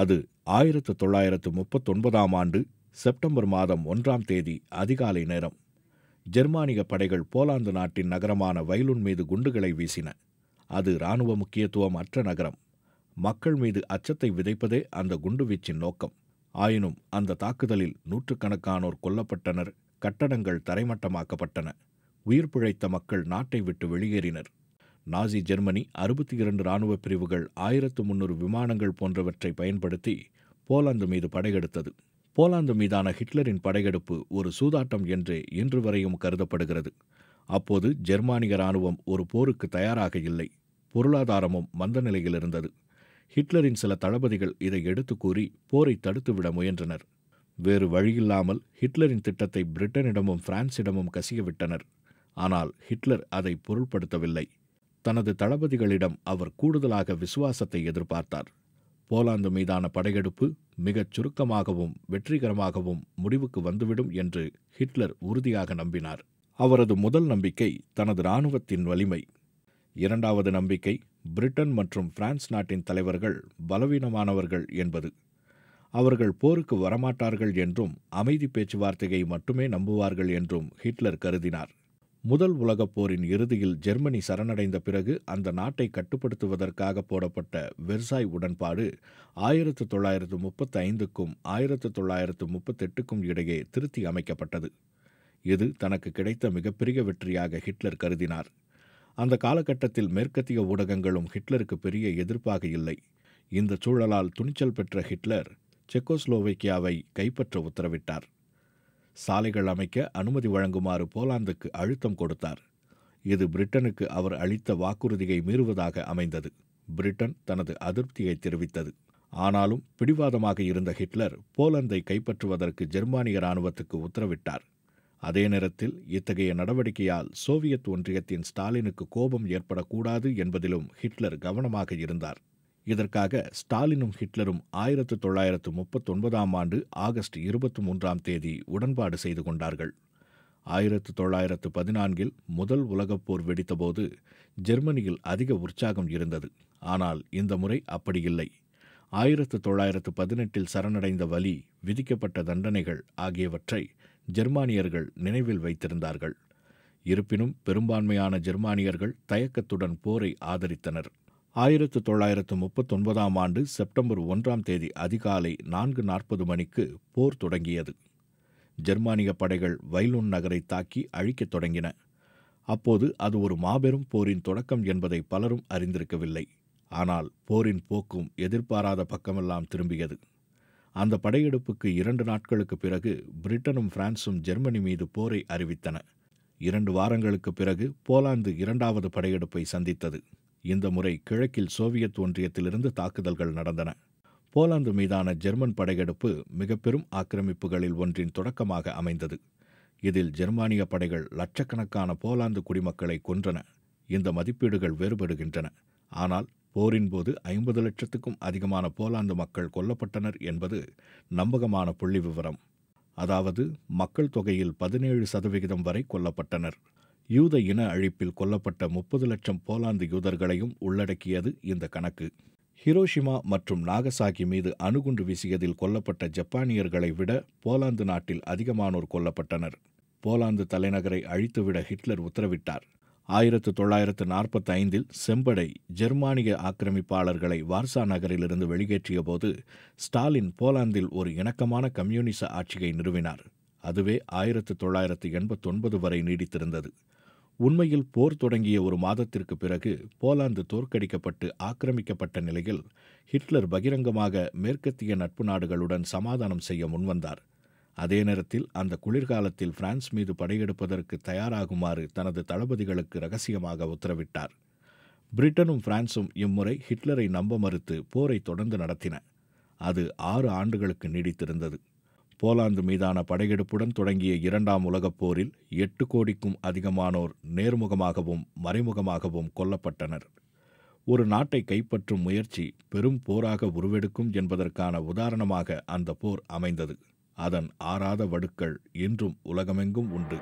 அது ஆயிரத்து தொள்ளாயிரத்து முப்பத்தொன்பதாம் ஆண்டு செப்டம்பர் மாதம் ஒன்றாம் தேதி அதிகாலை நேரம் ஜெர்மானிய படைகள் போலாந்து நாட்டின் நகரமான வயலுன் மீது குண்டுகளை வீசின அது இராணுவ முக்கியத்துவம் அற்ற நகரம் மக்கள் மீது அச்சத்தை விதைப்பதே அந்த குண்டுவீச்சின் நோக்கம் ஆயினும் அந்த தாக்குதலில் நூற்றுக்கணக்கானோர் கொல்லப்பட்டனர் கட்டடங்கள் தரைமட்டமாக்கப்பட்டன உயிர் பிழைத்த மக்கள் நாட்டை விட்டு வெளியேறினர் நாசி ஜெர்மனி அறுபத்தி இரண்டு இராணுவ பிரிவுகள் ஆயிரத்து முன்னூறு விமானங்கள் போன்றவற்றை பயன்படுத்தி போலாந்து மீது படையெடுத்தது போலாந்து மீதான ஹிட்லரின் படையெடுப்பு ஒரு சூதாட்டம் என்று இன்று வரையும் கருதப்படுகிறது அப்போது ஜெர்மானிய இராணுவம் ஒரு போருக்கு தயாராக இல்லை பொருளாதாரமும் மந்த நிலையில் இருந்தது ஹிட்லரின் சில தளபதிகள் இதை எடுத்து கூறி போரை தடுத்துவிட முயன்றனர் வேறு வழியில்லாமல் ஹிட்லரின் திட்டத்தை பிரிட்டனிடமும் பிரான்சிடமும் கசியவிட்டனர் ஆனால் ஹிட்லர் அதை பொருள்படுத்தவில்லை தனது தளபதிகளிடம் அவர் கூடுதலாக விசுவாசத்தை எதிர்பார்த்தார் போலாந்து மீதான படையெடுப்பு மிகச் சுருக்கமாகவும் வெற்றிகரமாகவும் முடிவுக்கு வந்துவிடும் என்று ஹிட்லர் உறுதியாக நம்பினார் அவரது முதல் நம்பிக்கை தனது இராணுவத்தின் வலிமை இரண்டாவது நம்பிக்கை பிரிட்டன் மற்றும் பிரான்ஸ் நாட்டின் தலைவர்கள் பலவீனமானவர்கள் என்பது அவர்கள் போருக்கு வரமாட்டார்கள் என்றும் அமைதி பேச்சுவார்த்தையை மட்டுமே நம்புவார்கள் என்றும் ஹிட்லர் கருதினார் முதல் உலகப் போரின் இறுதியில் ஜெர்மனி சரணடைந்த பிறகு அந்த நாட்டை கட்டுப்படுத்துவதற்காக போடப்பட்ட வெர்சாய் உடன்பாடு ஆயிரத்து தொள்ளாயிரத்து முப்பத்தி ஐந்துக்கும் ஆயிரத்து தொள்ளாயிரத்து முப்பத்தெட்டுக்கும் இடையே திருத்தி அமைக்கப்பட்டது இது தனக்கு கிடைத்த மிகப்பெரிய வெற்றியாக ஹிட்லர் கருதினார் அந்த காலகட்டத்தில் மேற்கத்திய ஊடகங்களும் ஹிட்லருக்கு பெரிய எதிர்ப்பாக இல்லை இந்த சூழலால் துணிச்சல் பெற்ற ஹிட்லர் செக்கோஸ்லோவேக்கியாவை கைப்பற்ற உத்தரவிட்டார் சாலைகள் அமைக்க அனுமதி வழங்குமாறு போலாந்துக்கு அழுத்தம் கொடுத்தார் இது பிரிட்டனுக்கு அவர் அளித்த வாக்குறுதியை மீறுவதாக அமைந்தது பிரிட்டன் தனது அதிருப்தியை தெரிவித்தது ஆனாலும் பிடிவாதமாக இருந்த ஹிட்லர் போலந்தை கைப்பற்றுவதற்கு ஜெர்மானிய இராணுவத்துக்கு உத்தரவிட்டார் அதே நேரத்தில் இத்தகைய நடவடிக்கையால் சோவியத் ஒன்றியத்தின் ஸ்டாலினுக்கு கோபம் ஏற்படக்கூடாது என்பதிலும் ஹிட்லர் கவனமாக இருந்தார் இதற்காக ஸ்டாலினும் ஹிட்லரும் ஆயிரத்து தொள்ளாயிரத்து முப்பத்தொன்பதாம் ஆண்டு ஆகஸ்ட் இருபத்தி மூன்றாம் தேதி உடன்பாடு செய்து கொண்டார்கள் ஆயிரத்து தொள்ளாயிரத்து பதினான்கில் முதல் உலகப்போர் வெடித்தபோது ஜெர்மனியில் அதிக உற்சாகம் இருந்தது ஆனால் இந்த முறை அப்படியில்லை ஆயிரத்து தொள்ளாயிரத்து பதினெட்டில் சரணடைந்த வலி விதிக்கப்பட்ட தண்டனைகள் ஆகியவற்றை ஜெர்மானியர்கள் நினைவில் வைத்திருந்தார்கள் இருப்பினும் பெரும்பான்மையான ஜெர்மானியர்கள் தயக்கத்துடன் போரை ஆதரித்தனர் ஆயிரத்து தொள்ளாயிரத்து முப்பத்தொன்பதாம் ஆண்டு செப்டம்பர் ஒன்றாம் தேதி அதிகாலை நான்கு நாற்பது மணிக்கு போர் தொடங்கியது ஜெர்மானிய படைகள் வைலூன் நகரை தாக்கி அழிக்கத் தொடங்கின அப்போது அது ஒரு மாபெரும் போரின் தொடக்கம் என்பதை பலரும் அறிந்திருக்கவில்லை ஆனால் போரின் போக்கும் எதிர்பாராத பக்கமெல்லாம் திரும்பியது அந்த படையெடுப்புக்கு இரண்டு நாட்களுக்கு பிறகு பிரிட்டனும் பிரான்சும் ஜெர்மனி மீது போரை அறிவித்தன இரண்டு வாரங்களுக்கு பிறகு போலாந்து இரண்டாவது படையெடுப்பை சந்தித்தது இந்த முறை கிழக்கில் சோவியத் ஒன்றியத்திலிருந்து தாக்குதல்கள் நடந்தன போலாந்து மீதான ஜெர்மன் படையெடுப்பு மிக பெரும் ஆக்கிரமிப்புகளில் ஒன்றின் தொடக்கமாக அமைந்தது இதில் ஜெர்மானிய படைகள் லட்சக்கணக்கான போலாந்து குடிமக்களை கொன்றன இந்த மதிப்பீடுகள் வேறுபடுகின்றன ஆனால் போரின் போது ஐம்பது லட்சத்துக்கும் அதிகமான போலாந்து மக்கள் கொல்லப்பட்டனர் என்பது நம்பகமான புள்ளி விவரம் அதாவது மக்கள் தொகையில் பதினேழு சதவிகிதம் வரை கொல்லப்பட்டனர் யூத இன அழிப்பில் கொல்லப்பட்ட முப்பது லட்சம் போலாந்து யூதர்களையும் உள்ளடக்கியது இந்த கணக்கு ஹிரோஷிமா மற்றும் நாகசாகி மீது அணுகுண்டு வீசியதில் கொல்லப்பட்ட ஜப்பானியர்களை விட போலாந்து நாட்டில் அதிகமானோர் கொல்லப்பட்டனர் போலாந்து தலைநகரை அழித்துவிட ஹிட்லர் உத்தரவிட்டார் ஆயிரத்து தொள்ளாயிரத்து நாற்பத்தி ஐந்தில் செம்படை ஜெர்மானிய ஆக்கிரமிப்பாளர்களை வார்சா நகரிலிருந்து வெளியேற்றிய போது ஸ்டாலின் போலாந்தில் ஒரு இணக்கமான கம்யூனிச ஆட்சியை நிறுவினார் அதுவே ஆயிரத்து தொள்ளாயிரத்து எண்பத்தொன்பது வரை நீடித்திருந்தது உண்மையில் போர் தொடங்கிய ஒரு மாதத்திற்கு பிறகு போலாந்து தோற்கடிக்கப்பட்டு ஆக்கிரமிக்கப்பட்ட நிலையில் ஹிட்லர் பகிரங்கமாக மேற்கத்திய நட்பு நாடுகளுடன் சமாதானம் செய்ய முன்வந்தார் அதே நேரத்தில் அந்த குளிர்காலத்தில் பிரான்ஸ் மீது படையெடுப்பதற்கு தயாராகுமாறு தனது தளபதிகளுக்கு ரகசியமாக உத்தரவிட்டார் பிரிட்டனும் பிரான்சும் இம்முறை ஹிட்லரை நம்ப மறுத்து போரை தொடர்ந்து நடத்தின அது ஆறு ஆண்டுகளுக்கு நீடித்திருந்தது போலாந்து மீதான படையெடுப்புடன் தொடங்கிய இரண்டாம் உலகப் போரில் எட்டு கோடிக்கும் அதிகமானோர் நேர்முகமாகவும் மறைமுகமாகவும் கொல்லப்பட்டனர் ஒரு நாட்டை கைப்பற்றும் முயற்சி பெரும் போராக உருவெடுக்கும் என்பதற்கான உதாரணமாக அந்த போர் அமைந்தது அதன் ஆறாத வடுக்கள் இன்றும் உலகமெங்கும் உண்டு